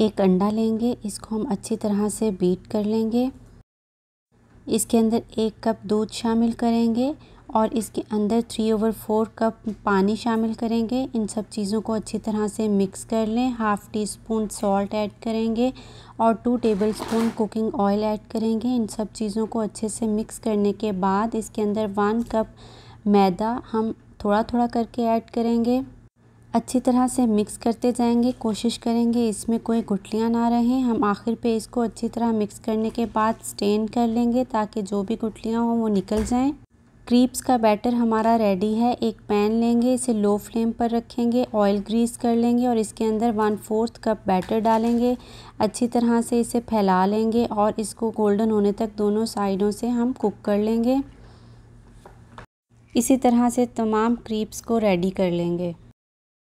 एक अंडा लेंगे इसको हम अच्छी तरह से बीट कर लेंगे इसके अंदर एक कप दूध शामिल करेंगे और इसके अंदर थ्री ओवर फोर कप पानी शामिल करेंगे इन सब चीज़ों को अच्छी तरह से मिक्स कर लें half teaspoon salt add करेंगे और two tablespoon cooking oil add करेंगे इन सब चीज़ों को अच्छे से मिक्स करने के बाद इसके अंदर वन कप मैदा हम थोड़ा थोड़ा करके ऐड करेंगे अच्छी तरह से मिक्स करते जाएंगे कोशिश करेंगे इसमें कोई गुटलियाँ ना रहें हम आखिर पे इसको अच्छी तरह मिक्स करने के बाद स्टेन कर लेंगे ताकि जो भी गुटलियाँ हों वो निकल जाएं क्रीप्स का बैटर हमारा रेडी है एक पैन लेंगे इसे लो फ्लेम पर रखेंगे ऑयल ग्रीस कर लेंगे और इसके अंदर वन फोर्थ कप बैटर डालेंगे अच्छी तरह से इसे फैला लेंगे और इसको गोल्डन होने तक दोनों साइडों से हम कुक कर लेंगे इसी तरह से तमाम क्रीप्स को रेडी कर लेंगे